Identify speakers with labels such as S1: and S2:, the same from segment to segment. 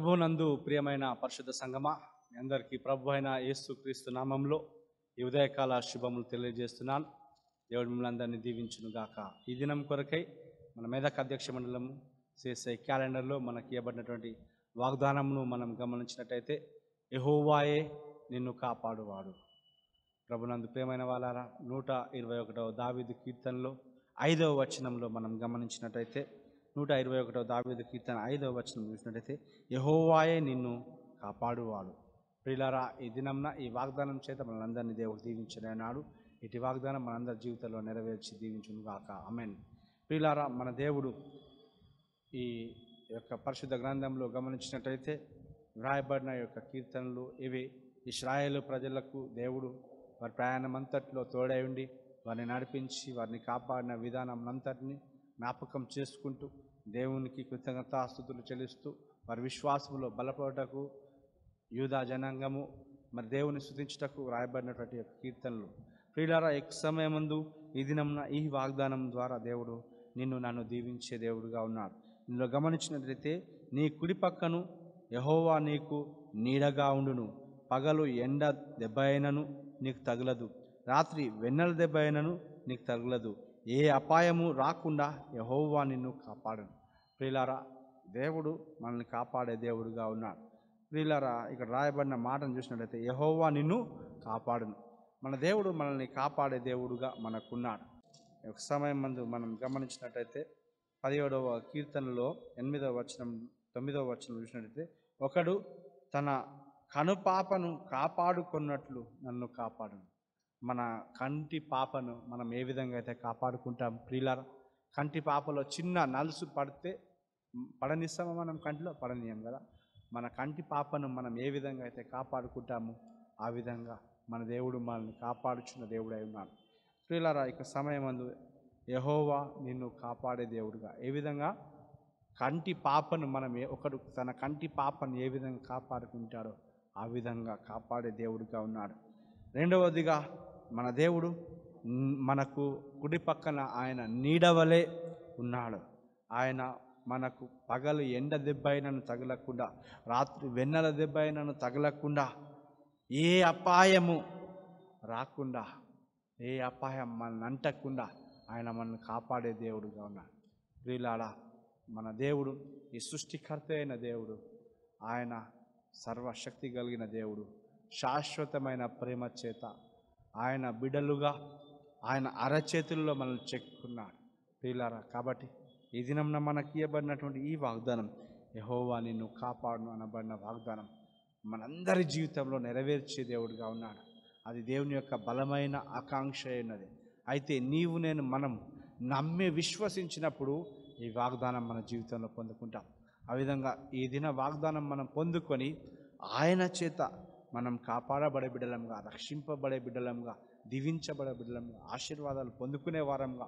S1: ప్రభునందు ప్రియమైన పరిశుద్ధ సంగమ మీ అందరికీ ప్రభు అయిన క్రీస్తు నామంలో ఈ ఉదయకాల శుభములు తెలియజేస్తున్నాను దేవుడు మిమ్మల్ని అందరినీ దీవించునుగాక ఈ దినం కొరకై మన మేధక్ అధ్యక్ష మండలం చేసే క్యాలెండర్లో మనకి ఇవ్వబడినటువంటి వాగ్దానమును మనం గమనించినట్టయితే ఎహోవాయే నిన్ను కాపాడువాడు ప్రభునందు ప్రియమైన వాళ్ళారా నూట ఇరవై ఒకటవ దావిదు కీర్తనలో ఐదవ వచనంలో మనం గమనించినట్టయితే నూట ఇరవై ఒకటో దావేది కీర్తన ఐదవ వచనం చూసినట్టయితే యహోవాయే నిన్ను కాపాడువాడు ప్రిలారా ఈ దినంన ఈ వాగ్దానం చేత మనందరినీ దేవుడు దీవించిన నాడు ఇటు వాగ్దానం మనందరి జీవితంలో నెరవేర్చి దీవించును గాక అమెన్ ప్రిలారా మన దేవుడు ఈ యొక్క పరిశుద్ధ గ్రంథంలో గమనించినట్టయితే వ్రాయబడిన యొక్క కీర్తనలు ఇవి ఇస్రాయేల్ ప్రజలకు దేవుడు వారి ప్రయాణం అంతట్లో తోడై ఉండి వారిని నడిపించి వారిని కాపాడిన విధానం అంతటిని జ్ఞాపకం చేసుకుంటూ దేవునికి కృతజ్ఞతాస్థుతులు చెల్లిస్తూ మరి విశ్వాసములో బలపడటకు యూదా జనాంగము మరి దేవుని స్థుతించటకు రాయబడినటువంటి కీర్తనలు ప్రియులారా ఎక్ సమయమందు ఈ దినం ఈ వాగ్దానం ద్వారా దేవుడు నిన్ను నన్ను దీవించే దేవుడుగా ఉన్నాడు నిన్ను గమనించినట్లయితే నీ కుడి పక్కను యహోవా నీకు నీడగా ఉండును పగలు ఎండ దెబ్బ అయినను నీకు తగలదు రాత్రి వెన్నెల దెబ్బ అయినను నీకు తగలదు ఏ అపాయము రాకుండా యహోవా నిన్ను కాపాడను ప్రియులారా దేవుడు మనల్ని కాపాడే దేవుడుగా ఉన్నాడు ప్రియులారా ఇక్కడ రాయబడిన మాటను చూసినట్లయితే యహోవా నిన్ను కాపాడును మన దేవుడు మనల్ని కాపాడే దేవుడుగా మనకున్నాడు ఒక సమయం మందు మనం గమనించినట్టయితే పదిహేడవ కీర్తనలో ఎనిమిదవ వచనం తొమ్మిదవ వచనం చూసినట్టయితే ఒకడు తన కనుపాపను కాపాడుకున్నట్లు నన్ను కాపాడును మన కంటి పాపను మనం ఏ విధంగా అయితే కాపాడుకుంటాం ప్రియులార కంటి పాపలో చిన్న నలుసు పడితే పడనిస్తామా మనం కంటిలో పడనీయం కదా మన కంటి పాపను మనం ఏ విధంగా అయితే కాపాడుకుంటామో ఆ విధంగా మన దేవుడు మనల్ని కాపాడుచున్న దేవుడై ఉన్నాడు ప్రియులారా ఇక సమయం అందు యహోవా నిన్ను కాపాడే దేవుడుగా ఏ విధంగా కంటి పాపను మనం ఏ ఒకడు తన కంటి పాపను ఏ విధంగా కాపాడుకుంటాడో ఆ విధంగా కాపాడే దేవుడిగా ఉన్నాడు రెండవదిగా మన దేవుడు మనకు కుడి పక్కన ఆయన నీడవలే ఉన్నాడు ఆయన మనకు పగలు ఎండ దెబ్బ అయినను తగలకుండా రాత్రి వెన్నెల దెబ్బ అయినను తగలకుండా ఏ అపాయము రాకుండా ఏ అపాయం మనల్ని అంటకుండా ఆయన మనల్ని కాపాడే దేవుడుగా ఉన్నాడు ప్రియులాడా మన దేవుడు ఈ సృష్టికర్త అయిన దేవుడు ఆయన సర్వశక్తి కలిగిన దేవుడు శాశ్వతమైన ప్రేమ చేత ఆయన బిడలుగా ఆయన అరచేతుల్లో మనల్ని చెక్కున్నాడు ప్రియులారా కాబట్టి ఈ దినంన మనకి ఇవ్వబడినటువంటి ఈ వాగ్దానం యహోవా నిన్ను కాపాడును అనబడిన వాగ్దానం మనందరి జీవితంలో నెరవేర్చే దేవుడిగా ఉన్నాడు అది దేవుని యొక్క బలమైన ఆకాంక్ష అయినది అయితే నీవు నేను మనం నమ్మి విశ్వసించినప్పుడు ఈ వాగ్దానం మన జీవితంలో పొందుకుంటాం ఆ విధంగా ఈ దిన వాగ్దానం మనం పొందుకొని ఆయన చేత మనం కాపాడబడే బిడ్డలంగా రక్షింపబడే బిడ్డలంగా దీవించబడే బిడ్డలంగా ఆశీర్వాదాలు పొందుకునే వారంగా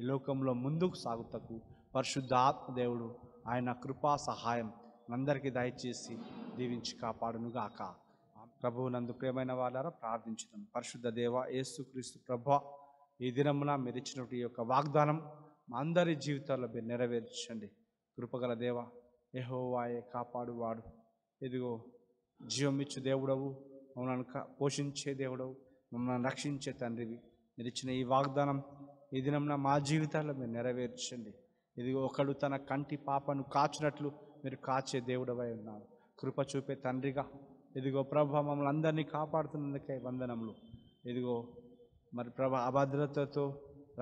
S1: ఈ లోకంలో ముందుకు సాగుతకు పరిశుద్ధ ఆత్మదేవుడు ఆయన కృపా సహాయం అందరికీ దయచేసి దీవించి కాపాడునుగాక ప్రభువు నందు ప్రేమైన వాళ్ళారా ప్రార్థించడం పరిశుద్ధ దేవ ఏసుక్రీస్తు ప్రభ ఈ దినమున మీరు ఇచ్చినటువంటి యొక్క వాగ్దానం మా అందరి జీవితాల్లో మీరు నెరవేర్చండి కృపగల దేవ ఏహోవాయే కాపాడువాడు ఇదిగో జీవం ఇచ్చే దేవుడవు మమ్మల్ని పోషించే దేవుడవు మమ్మల్ని రక్షించే తండ్రివి మీరు ఇచ్చిన ఈ వాగ్దానం ఈ దినంన మా జీవితాల్లో మీరు నెరవేర్చండి ఇది ఒకడు తన కంటి పాపను కాచినట్లు మీరు కాచే దేవుడవై ఉన్నారు కృప చూపే తండ్రిగా ఇదిగో ప్రభ మమ్మల్ని అందరినీ కాపాడుతున్నందుకే వందనములు ఇదిగో మరి ప్రభ అభద్రతతో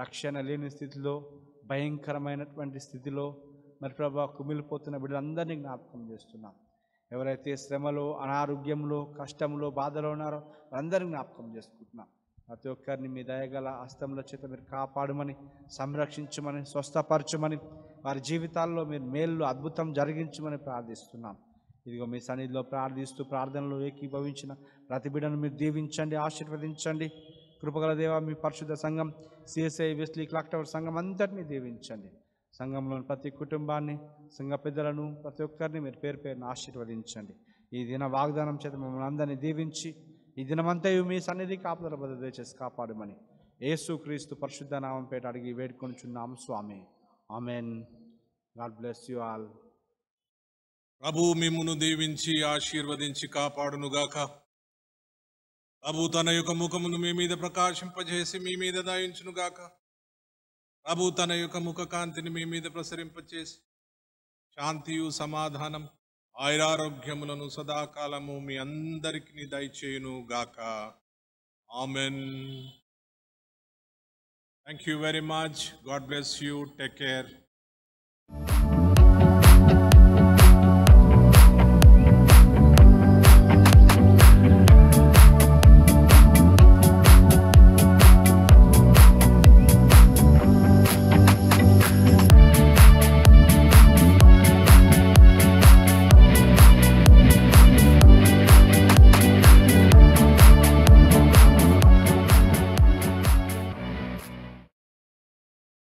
S1: రక్షణ లేని స్థితిలో భయంకరమైనటువంటి స్థితిలో మరి ప్రభ కుమిలిపోతున్న బిడ్డలందరినీ జ్ఞాపకం చేస్తున్నాం ఎవరైతే శ్రమలో అనారోగ్యంలో కష్టంలో బాధలో ఉన్నారో వారందరిని జ్ఞాపకం చేసుకుంటున్నాం ప్రతి ఒక్కరిని మీ దయగల హస్తంలో చేత మీరు కాపాడమని సంరక్షించమని స్వస్థపరచమని వారి జీవితాల్లో మీరు మేలు అద్భుతం జరిగించమని ప్రార్థిస్తున్నాం ఇదిగో మీ సన్నిధిలో ప్రార్థిస్తూ ప్రార్థనలో ఏకీభవించిన ప్రతి మీరు దీవించండి ఆశీర్వదించండి కృపగల దేవ మీ పరిశుద్ధ సంఘం సిఎస్ఐ వెస్లీ క్లాక్ టవర్ సంఘం అంతటిని దీవించండి సంఘంలోని ప్రతి కుటుంబాన్ని సంఘ పెద్దలను ప్రతి ఒక్కరిని మీరు పేరు పేరును ఆశీర్వదించండి ఈ దిన వాగ్దానం చేత మిమ్మల్ని అందరినీ దీవించి ఈ దినమంతా మీ సన్నిధి కాపుదల భద్రత చేసి కాపాడమని యేసు క్రీస్తు పరిశుద్ధ నామం పేట అడిగి చున్నాం స్వామి amen God bless you all ప్రభు మిమ్మును దీవించి ఆశీర్వదించి కాపాడునుగాక ప్రభు తన యొక్క ముఖమును మీ మీద ప్రకాశింపజేసి మీ మీద దాయించునుగాక ప్రభు తన యొక్క ముఖకాంతిని మీ మీద ప్రసరింపచేసి శాంతియు సమాధానం ఆయురారోగ్యములను సదాకాలము మీ అందరికీ దయచేయును గాక amen thank you very much God bless you take care